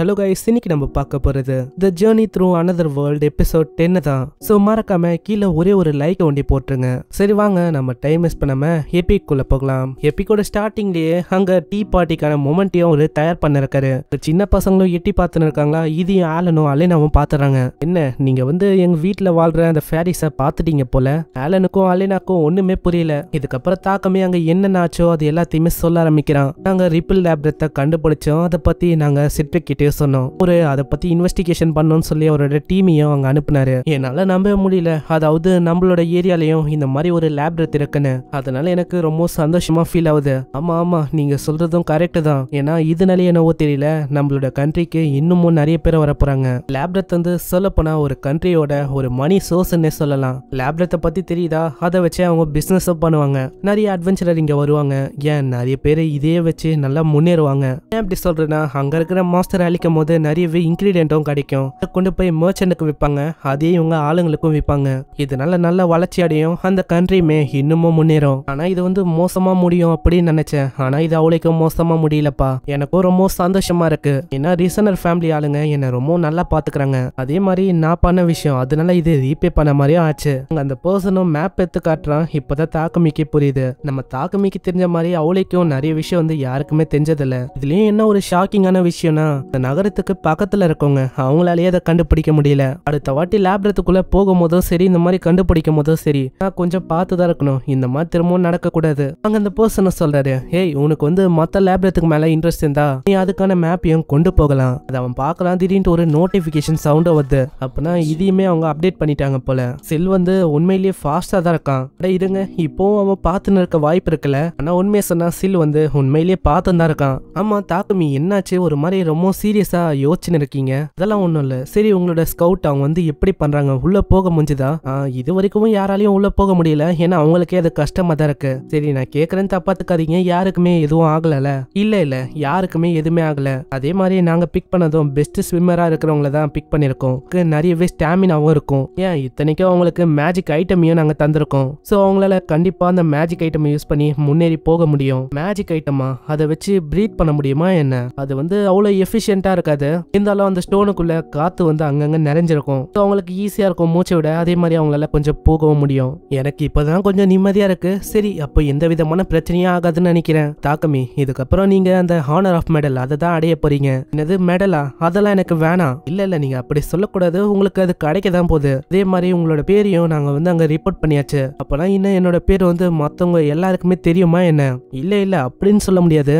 hello guys இன்னைக்கு நம்ம பார்க்க போகிறது the journey through another world episode டென்னு தான் ஸோ மறக்காம கீழே ஒரே ஒரு லைக் ஒண்டி போட்டுருங்க சரி வாங்க நம்ம டைம் மிஸ் பண்ணாம எபிக்குள்ள போகலாம் ஹெப்பிக்கோட ஸ்டார்டிங்லேயே அங்க டீ பார்ட்டிக்கான மொமெண்ட்டையும் அவர் தயார் பண்ணிருக்காரு சின்ன பசங்களும் எட்டி பார்த்துன்னு இருக்காங்களா இது ஆலனும் அலைனாவும் பார்த்துறாங்க என்ன நீங்க வந்து எங்க வீட்டில் வாழ்ற அந்த ஃபேரிஸை பார்த்துட்டீங்க போல ஆலனுக்கும் அலைனாக்கும் ஒண்ணுமே புரியல இதுக்கப்புறம் தாக்கமே அங்க என்னென்ன ஆச்சோ அது எல்லாத்தையுமே சொல்ல ஆரம்பிக்கிறான் நாங்க ரிப்பிள் லேப்ரத்தை கண்டுபிடிச்சோம் அதை பத்தி நாங்க சிட்ரிக்கிட்டு பேசணும் ஒரு அதை பத்தி இன்வெஸ்டிகேஷன் பண்ணணும்னு சொல்லி அவரோட டீமையும் அங்க அனுப்புனாரு என்னால நம்பவே முடியல அதாவது நம்மளோட ஏரியாலையும் இந்த மாதிரி ஒரு லேப் இருக்குன்னு அதனால எனக்கு ரொம்ப சந்தோஷமா ஃபீல் ஆகுது ஆமா ஆமா நீங்க சொல்றதும் கரெக்ட் தான் ஏன்னா இதனால என்னவோ தெரியல நம்மளோட கண்ட்ரிக்கு இன்னமும் நிறைய பேர் வரப்போகிறாங்க லேப்ரத் வந்து சொல்லப்போனா ஒரு கண்ட்ரியோட ஒரு மணி சோர்ஸ்ன்னே சொல்லலாம் லேப்ரத்தை பத்தி தெரியுதா அதை வச்சு அவங்க பிசினஸ் பண்ணுவாங்க நிறைய அட்வென்ச்சரர் இங்க வருவாங்க ஏன் நிறைய பேர் இதே வச்சு நல்லா முன்னேறுவாங்க ஏன் எப்படி சொல்றேன்னா அங்க இருக்கிற மாஸ்டர் அலி சமாளிக்கும் போது நிறையவே இன்க்ரீடியண்ட்டும் கிடைக்கும் கொண்டு போய் மர்ச்சனுக்கு விற்பாங்க அதே இவங்க ஆளுங்களுக்கும் விற்பாங்க இதனால நல்ல வளர்ச்சி அடையும் அந்த கண்ட்ரியுமே இன்னமும் முன்னேறும் ஆனா இது வந்து மோசமா முடியும் அப்படின்னு நினைச்சேன் ஆனா இது அவளுக்கு மோசமா முடியலப்பா எனக்கும் ரொம்ப சந்தோஷமா இருக்கு ஏன்னா ரீசனர் ஃபேமிலி ஆளுங்க என்ன ரொம்ப நல்லா பாத்துக்கிறாங்க அதே மாதிரி நான் பண்ண விஷயம் அதனால இது ரீபே பண்ண மாதிரியும் ஆச்சு அந்த பர்சனும் மேப் எடுத்து காட்டுறான் இப்பதான் தாக்குமிக்கு புரியுது நம்ம தாக்குமிக்கு தெரிஞ்ச மாதிரி அவளைக்கும் நிறைய விஷயம் வந்து யாருக்குமே தெரிஞ்சதில்ல இதுலயும் என்ன ஒரு ஷாக்கிங்கான விஷயம்னா நகரத்துக்கு பக்கத்துல இருக்கவங்க அவங்களாலேயே அதை கண்டுபிடிக்க முடியல அடுத்த வாட்டி போகும் போதும் சரி இந்த மாதிரி கண்டுபிடிக்கும் போதும் சரி நான் கொஞ்சம் பார்த்து தான் இருக்கணும் இந்த மாதிரி திரும்பவும் நடக்கக்கூடாது அங்கே அந்த பர்சனை சொல்றாரு ஏய் உனக்கு வந்து மற்ற லேப்ரத்துக்கு மேலே இன்ட்ரெஸ்ட் இருந்தா நீ அதுக்கான மேப்பையும் கொண்டு போகலாம் அதை அவன் பார்க்கலாம் திடீர்னு ஒரு நோட்டிஃபிகேஷன் சவுண்ட் வருது அப்படின்னா இதையுமே அவங்க அப்டேட் பண்ணிட்டாங்க போல செல் வந்து உண்மையிலேயே ஃபாஸ்ட்டாக தான் இருக்கான் அட இருங்க இப்போவும் அவன் பார்த்துன்னு இருக்க வாய்ப்பு இருக்குல்ல ஆனால் உண்மையை சொன்னால் சில் வந்து உண்மையிலேயே பார்த்துன்னு தான் இருக்கான் ஆமா தாக்குமி என்னாச்சு ஒரு மாதிரி ரொம்ப சீரியஸ் சீரியஸா யோசிச்சுன்னு இருக்கீங்க அதெல்லாம் ஒன்றும் இல்லை சரி உங்களோட ஸ்கவுட் அவங்க வந்து எப்படி பண்ணுறாங்க உள்ளே போக முடிஞ்சுதா இது வரைக்கும் யாராலையும் உள்ளே போக முடியல ஏன்னா அவங்களுக்கே அது கஷ்டமாக தான் இருக்கு சரி நான் கேட்குறேன்னு தப்பாத்துக்காதீங்க யாருக்குமே எதுவும் ஆகலைல்ல இல்லை இல்லை யாருக்குமே எதுவுமே ஆகலை அதே மாதிரி நாங்கள் பிக் பண்ணதும் பெஸ்ட் ஸ்விம்மராக இருக்கிறவங்கள தான் பிக் பண்ணியிருக்கோம் நிறையவே ஸ்டாமினாவும் இருக்கும் ஏன் இத்தனைக்கும் அவங்களுக்கு மேஜிக் ஐட்டமையும் நாங்கள் தந்திருக்கோம் ஸோ அவங்களால கண்டிப்பாக அந்த மேஜிக் ஐட்டம் யூஸ் பண்ணி முன்னேறி போக முடியும் மேஜிக் ஐட்டமா அதை வச்சு பிரீத் பண்ண முடியுமா என்ன அது வந்து அவ்வளோ எஃபிஷியன்ட் பெர்மனெண்ட்டாக இருக்காது இருந்தாலும் அந்த ஸ்டோனுக்குள்ள காற்று வந்து அங்கங்கே நிறைஞ்சிருக்கும் ஸோ அவங்களுக்கு ஈஸியாக இருக்கும் மூச்சை விட அதே மாதிரி அவங்களால கொஞ்சம் போகவும் முடியும் எனக்கு இப்போதான் கொஞ்சம் நிம்மதியாக இருக்கு சரி அப்போ எந்த விதமான பிரச்சனையும் ஆகாதுன்னு நினைக்கிறேன் தாக்கமி இதுக்கப்புறம் நீங்க அந்த ஹானர் ஆஃப் மெடல் அதை தான் அடைய போறீங்க என்னது மெடலா அதெல்லாம் எனக்கு வேணாம் இல்ல இல்ல நீங்க அப்படி சொல்லக்கூடாது உங்களுக்கு அது கிடைக்க தான் போகுது அதே மாதிரி உங்களோட பேரையும் நாங்க வந்து அங்க ரிப்போர்ட் பண்ணியாச்சு அப்பெல்லாம் இன்னும் என்னோட பேர் வந்து மத்தவங்க எல்லாருக்குமே தெரியுமா என்ன இல்ல இல்ல அப்படின்னு சொல்ல முடியாது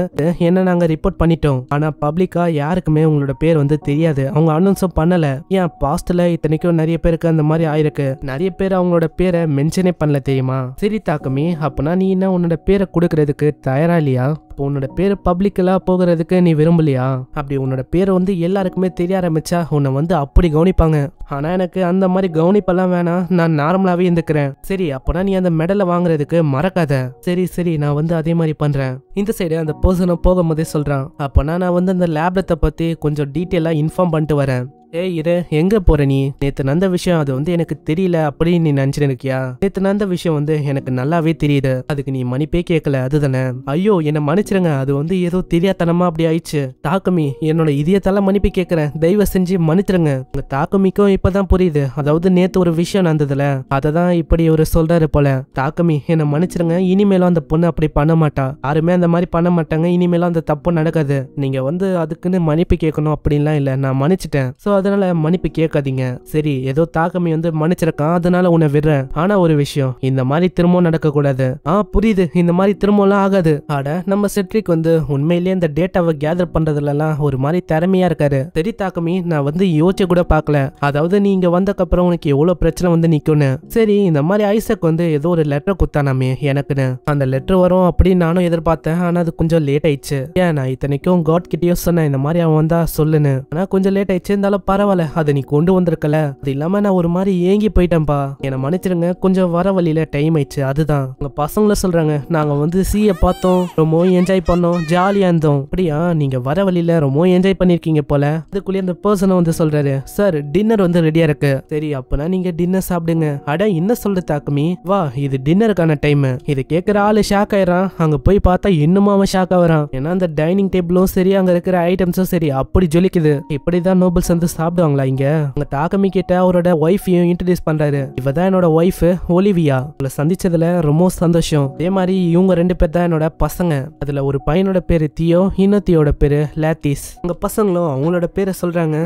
என்ன நாங்க ரிப்போர்ட் பண்ணிட்டோம் ஆனா பப்ளிக்கா யாருக்கு யாருக்குமே உங்களோட பேர் வந்து தெரியாது அவங்க அனௌன்ஸும் பண்ணலை ஏன் பாஸ்ட்ல இத்தனைக்கும் நிறைய பேருக்கு அந்த மாதிரி ஆயிருக்கு நிறைய பேர் அவங்களோட பேரை மென்ஷனே பண்ணல தெரியுமா சரி தாக்கமி அப்பனா நீ என்ன உன்னோட பேரை கொடுக்கறதுக்கு தயாரா இல்லையா அப்போ உன்னோட பேர் பப்ளிக்கெல்லாம் போகிறதுக்கு நீ விரும்பலையா அப்படி உன்னோட பேர் வந்து எல்லாருக்குமே தெரிய ஆரம்பிச்சா உன்னை வந்து அப்படி கவனிப்பாங்க ஆனால் எனக்கு அந்த மாதிரி கவனிப்பெல்லாம் வேணாம் நான் நார்மலாகவே இருந்துக்கிறேன் சரி அப்போனா நீ அந்த மெடலை வாங்குறதுக்கு மறக்காத சரி சரி நான் வந்து அதே மாதிரி பண்ணுறேன் இந்த சைடு அந்த பர்சனை போகும்போதே சொல்கிறான் அப்போனா நான் வந்து அந்த லேப்லத்தை பற்றி கொஞ்சம் டீட்டெயிலாக இன்ஃபார்ம் பண்ணிட்டு வரேன் ஏ இரு எங்க போற நீ நேத்து நடந்த விஷயம் அது வந்து எனக்கு தெரியல அப்படின்னு நீ நினைச்சிட்டு இருக்கியா நேத்து நந்த விஷயம் வந்து எனக்கு நல்லாவே தெரியுது அதுக்கு நீ மன்னிப்பே கேட்கல அதுதானே ஐயோ என்ன மன்னிச்சிருங்க அது வந்து ஏதோ தெரியாதனமா அப்படி ஆயிடுச்சு தாக்குமி என்னோட இதயத்தால மன்னிப்பு கேட்கறேன் தயவு செஞ்சு மன்னிச்சிருங்க உங்க தாக்குமிக்கும் இப்பதான் புரியுது அதாவது நேத்து ஒரு விஷயம் நடந்ததுல அதை தான் இப்படி ஒரு சொல்றாரு போல தாக்குமி என்ன மன்னிச்சிருங்க இனிமேலும் அந்த பொண்ணு அப்படி பண்ண மாட்டா யாருமே அந்த மாதிரி பண்ண மாட்டாங்க இனிமேலும் அந்த தப்பு நடக்காது நீங்க வந்து அதுக்குன்னு மன்னிப்பு கேட்கணும் அப்படின்லாம் இல்லை நான் மன்னிச்சிட்டேன் ஸோ அதனால மன்னிப்பு கேட்காதீங்க சரி ஏதோ தாக்கமி வந்து மன்னிச்சிருக்கான் அதனால உன்னை விடுறேன் ஆனா ஒரு விஷயம் இந்த மாதிரி திரும்பவும் நடக்க கூடாது ஆ புரியுது இந்த மாதிரி திரும்பலாம் ஆகாது ஆட நம்ம செட்ரிக் வந்து உண்மையிலேயே இந்த டேட்டாவை கேதர் பண்றதுலலாம் ஒரு மாதிரி திறமையா இருக்காரு சரி தாக்கமி நான் வந்து யோசிச்சு கூட பாக்கல அதாவது நீங்க இங்க அப்புறம் உனக்கு எவ்வளவு பிரச்சனை வந்து நிக்கும்னு சரி இந்த மாதிரி ஐசக் வந்து ஏதோ ஒரு லெட்டர் குத்தானாமே எனக்குன்னு அந்த லெட்டர் வரும் அப்படின்னு நானும் எதிர்பார்த்தேன் ஆனா அது கொஞ்சம் லேட் ஆயிடுச்சு ஏன் நான் இத்தனைக்கும் காட் கிட்டயும் சொன்னேன் இந்த மாதிரி அவன் வந்தா சொல்லுன்னு ஆனா கொஞ்சம் லேட் ஆயிடுச்சு இருந்தாலும் பரவாயில்ல அதை நீ கொண்டு வந்திருக்கல அது இல்லாம நான் ஒரு மாதிரி ஏங்கி போயிட்டேன்ப்பா என்னை மன்னிச்சிருங்க கொஞ்சம் வர வழியில டைம் ஆயிடுச்சு அதுதான் உங்க பசங்கள சொல்றாங்க நாங்க வந்து சீய பார்த்தோம் ரொம்ப என்ஜாய் பண்ணோம் ஜாலியா இருந்தோம் அப்படியா நீங்க வர வழியில ரொம்ப என்ஜாய் பண்ணிருக்கீங்க போல அதுக்குள்ளேயே அந்த பர்சனை வந்து சொல்றாரு சார் டின்னர் வந்து ரெடியா இருக்கு சரி அப்பனா நீங்க டின்னர் சாப்பிடுங்க அட என்ன சொல்ற தாக்குமி வா இது டின்னருக்கான டைம் இது கேட்குற ஆளு ஷாக் ஆயிரான் அங்க போய் பார்த்தா இன்னும் அவன் ஷாக் ஆகிறான் ஏன்னா அந்த டைனிங் டேபிளும் சரி அங்க இருக்கிற ஐட்டம்ஸும் சரி அப்படி ஜொலிக்குது இப்படிதான் நோபல்ஸ் வந்து சாப்பிடுவாங்களா இங்க அவங்க தாக்கமி கிட்ட அவரோட ஒய்ஃபையும் இன்ட்ரடியூஸ் பண்றாரு இவ தான் என்னோட ஒய்ஃப் ஒலிவியா உங்களை சந்திச்சதுல ரொம்ப சந்தோஷம் அதே மாதிரி இவங்க ரெண்டு பேர் தான் என்னோட பசங்க அதுல ஒரு பையனோட பேரு தியோ இன்னொத்தியோட பேரு லேத்திஸ் உங்க பசங்களும் அவங்களோட பேரை சொல்றாங்க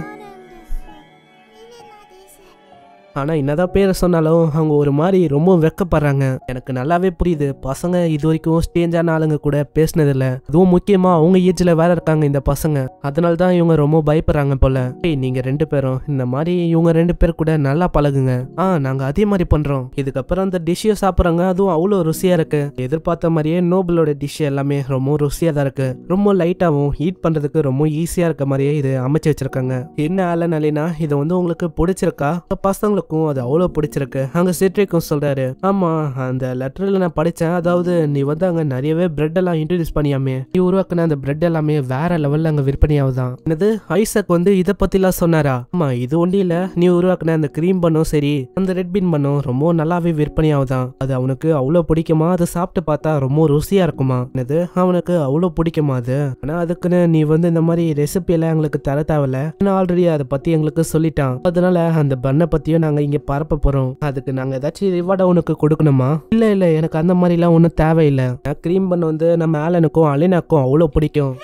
ஆனால் என்னதான் பேரை சொன்னாலும் அவங்க ஒரு மாதிரி ரொம்ப வெக்கப்படுறாங்க எனக்கு நல்லாவே புரியுது பசங்க இது வரைக்கும் ஸ்டேஞ்சான ஆளுங்க கூட பேசினதில்ல அதுவும் முக்கியமாக அவங்க ஏஜில் வேற இருக்காங்க இந்த பசங்க அதனால தான் இவங்க ரொம்ப பயப்படுறாங்க போல ஏய் நீங்கள் ரெண்டு பேரும் இந்த மாதிரி இவங்க ரெண்டு பேர் கூட நல்லா பழகுங்க ஆ நாங்கள் அதே மாதிரி பண்ணுறோம் இதுக்கப்புறம் அந்த டிஷ்ஷை சாப்பிட்றாங்க அதுவும் அவ்வளோ ருசியாக இருக்கு எதிர்பார்த்த மாதிரியே நோபலோட டிஷ் எல்லாமே ரொம்ப ருசியாக தான் இருக்கு ரொம்ப லைட்டாகவும் ஹீட் பண்ணுறதுக்கு ரொம்ப ஈஸியாக இருக்க மாதிரியே இது அமைச்சு வச்சிருக்காங்க என்ன ஆலனாலினா இதை வந்து உங்களுக்கு பிடிச்சிருக்கா பசங்களுக்கு எனக்கும் அது அவ்வளோ பிடிச்சிருக்கு அங்கே சிட்ரிக்கும் சொல்கிறாரு ஆமாம் அந்த லெட்டரில் நான் படித்தேன் அதாவது நீ வந்து அங்கே நிறையவே பிரெட் எல்லாம் இன்ட்ரடியூஸ் பண்ணியாமே நீ உருவாக்குன அந்த பிரெட் எல்லாமே வேற லெவலில் அங்கே விற்பனையாகுதான் என்னது ஐசக் வந்து இதை பற்றிலாம் சொன்னாரா ஆமாம் இது ஒன்றும் இல்லை நீ உருவாக்கின அந்த க்ரீம் பண்ணும் சரி அந்த ரெட் பீன் பண்ணும் ரொம்ப நல்லாவே விற்பனையாகுதான் அது அவனுக்கு அவ்வளோ பிடிக்குமா அதை சாப்பிட்டு பார்த்தா ரொம்ப ருசியாக இருக்குமா என்னது அவனுக்கு அவ்வளோ பிடிக்குமா அது ஆனால் அதுக்குன்னு நீ வந்து இந்த மாதிரி ரெசிபி எல்லாம் எங்களுக்கு தர தேவையில்ல ஆல்ரெடி அதை பற்றி எங்களுக்கு சொல்லிட்டான் அதனால அந்த பண்ணை பற்றியும் நாங்கள் இங்கே பரப்ப போகிறோம் அதுக்கு நாங்கள் ஏதாச்சும் ரிவார்டை உனக்கு கொடுக்கணுமா இல்லை இல்லை எனக்கு அந்த மாதிரிலாம் ஒன்றும் தேவையில்லை நான் க்ரீம் பண்ண வந்து நம்ம ஆலனுக்கும் அலினாக்கும் அவ்வளோ பிடிக்கும்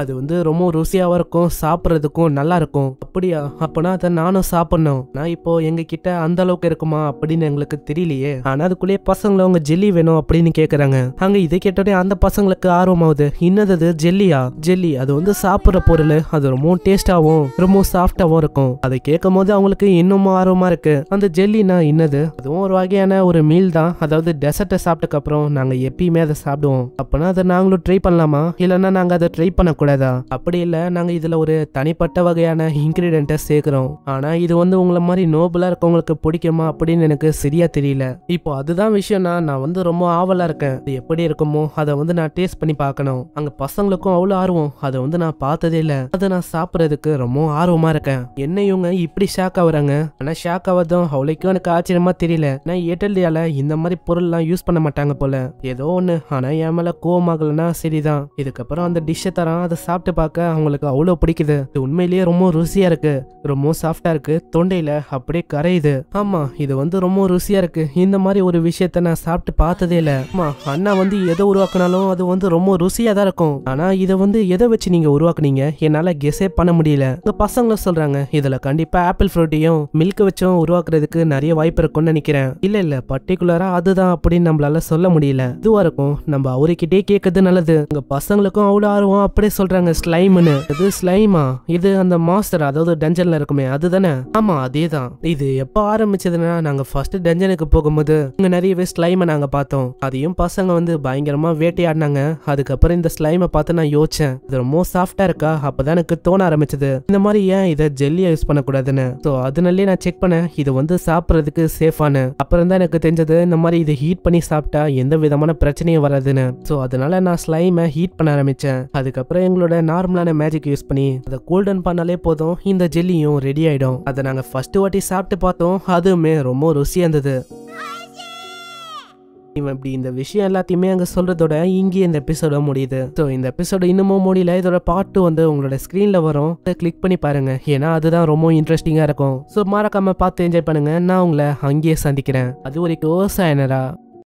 அது வந்து ரொம்ப ருசியாகவும் இருக்கும் சாப்பிட்றதுக்கும் நல்லா இருக்கும் அப்படியா அப்போனா அதை நானும் சாப்பிட்ணும் நான் இப்போ கிட்ட அந்த அளவுக்கு இருக்குமா அப்படின்னு எங்களுக்கு தெரியலையே ஆனால் அதுக்குள்ளேயே பசங்களை அவங்க ஜெல்லி வேணும் அப்படின்னு கேட்குறாங்க அங்கே இதை கேட்டோடனே அந்த பசங்களுக்கு ஆர்வமாகுது இன்னது ஜெல்லியா ஜெல்லி அது வந்து சாப்பிட்ற பொருள் அது ரொம்ப டேஸ்டாவும் ரொம்ப சாஃப்டாவும் இருக்கும் அதை கேட்கும் போது அவங்களுக்கு இன்னமும் ஆர்வமாக இருக்கு அந்த ஜெல்லினா இன்னது அதுவும் ஒரு வகையான ஒரு மீல் தான் அதாவது டெசர்ட்டை அப்புறம் நாங்கள் எப்பயுமே அதை சாப்பிடுவோம் அப்பனா அதை நாங்களும் ட்ரை பண்ணலாமா இல்லைன்னா நாங்கள் அதை ட்ரை பண்ண இருக்கக்கூடாதா அப்படி இல்லை நாங்கள் இதில் ஒரு தனிப்பட்ட வகையான இன்க்ரீடியண்ட்டை சேர்க்குறோம் ஆனால் இது வந்து உங்களை மாதிரி நோபலாக இருக்கவங்களுக்கு பிடிக்குமா அப்படின்னு எனக்கு சரியா தெரியல இப்போ அதுதான் விஷயம்னா நான் வந்து ரொம்ப ஆவலாக இருக்கேன் அது எப்படி இருக்குமோ அதை வந்து நான் டேஸ்ட் பண்ணி பார்க்கணும் அங்கே பசங்களுக்கும் அவ்வளோ ஆர்வம் அதை வந்து நான் பார்த்ததே இல்லை அதை நான் சாப்பிட்றதுக்கு ரொம்ப ஆர்வமாக இருக்கேன் என்ன இவங்க இப்படி ஷாக் ஆகுறாங்க ஆனால் ஷாக் ஆகாதும் அவ்வளோக்கும் எனக்கு ஆச்சரியமாக தெரியல நான் இட்டலியால இந்த மாதிரி பொருள்லாம் யூஸ் பண்ண மாட்டாங்க போல ஏதோ ஒன்று ஆனால் என் மேலே கோவமாகலன்னா சரிதான் இதுக்கப்புறம் அந்த டிஷ்ஷை தரான் அதை சாப்பிட்டு பார்க்க அவங்களுக்கு அவ்வளோ பிடிக்குது இது உண்மையிலேயே ரொம்ப ருசியா இருக்கு ரொம்ப சாஃப்டா இருக்கு தொண்டையில அப்படியே கரையுது ஆமா இது வந்து ரொம்ப ருசியா இருக்கு இந்த மாதிரி ஒரு விஷயத்த நான் சாப்பிட்டு பார்த்ததே இல்ல ஆமா அண்ணா வந்து எதை உருவாக்குனாலும் அது வந்து ரொம்ப ருசியா தான் இருக்கும் ஆனா இதை வந்து எதை வச்சு நீங்க உருவாக்குனீங்க என்னால கெஸே பண்ண முடியல இந்த பசங்களும் சொல்றாங்க இதுல கண்டிப்பா ஆப்பிள் ஃப்ரூட்டையும் மில்க் வச்சும் உருவாக்குறதுக்கு நிறைய வாய்ப்பு இருக்கும்னு நினைக்கிறேன் இல்ல இல்ல பர்டிகுலரா அதுதான் அப்படின்னு நம்மளால சொல்ல முடியல இதுவா இருக்கும் நம்ம அவர்கிட்டே கேட்கறது நல்லது உங்க பசங்களுக்கும் அவ்வளவு ஆர்வம் அப்படியே சொல்றாங்க ஸ்லைம்னு இது ஸ்லைமா இது அந்த மாஸ்டர் அதாவது டஞ்சன்ல இருக்குமே அதுதானே ஆமா அதே தான் இது எப்ப ஆரம்பிச்சதுன்னா நாங்க ஃபர்ஸ்ட் டஞ்சனுக்கு போகும்போது இங்க நிறையவே ஸ்லைமை நாங்க பார்த்தோம் அதையும் பசங்க வந்து பயங்கரமா வேட்டையாடினாங்க அதுக்கப்புறம் இந்த ஸ்லைமை பார்த்து நான் யோசிச்சேன் இது ரொம்ப சாஃப்டா இருக்கா அப்பதான் எனக்கு தோண ஆரம்பிச்சது இந்த மாதிரி ஏன் இதை ஜெல்லியா யூஸ் பண்ணக்கூடாதுன்னு ஸோ அதனாலே நான் செக் பண்ணேன் இது வந்து சாப்பிட்றதுக்கு சேஃபானு அப்புறம் தான் எனக்கு தெரிஞ்சது இந்த மாதிரி இதை ஹீட் பண்ணி சாப்பிட்டா எந்த விதமான பிரச்சனையும் வராதுன்னு ஸோ அதனால நான் ஸ்லைமை ஹீட் பண்ண ஆரம்பிச்சேன் அதுக்கப்புறம் அவங்களோட நார்மலான மேஜிக் யூஸ் பண்ணி அதை கோல்டன் பண்ணாலே போதும் இந்த ஜெல்லியும் ரெடி ஆயிடும் அதை நாங்கள் ஃபர்ஸ்ட் வாட்டி சாப்பிட்டு பார்த்தோம் அதுவுமே ரொம்ப ருசியாக இருந்தது இவன் இப்படி இந்த விஷயம் எல்லாத்தையுமே அங்கே சொல்றதோட இங்கேயே இந்த எபிசோட முடியுது ஸோ இந்த எபிசோட இன்னமும் முடியல இதோட பார்ட் வந்து உங்களோட ஸ்க்ரீனில் வரும் அதை கிளிக் பண்ணி பாருங்க ஏன்னா அதுதான் ரொம்ப இன்ட்ரெஸ்டிங்காக இருக்கும் ஸோ மறக்காம பார்த்து என்ஜாய் பண்ணுங்க நான் உங்களை அங்கேயே சந்திக்கிறேன் அது வரைக்கும் சாயனரா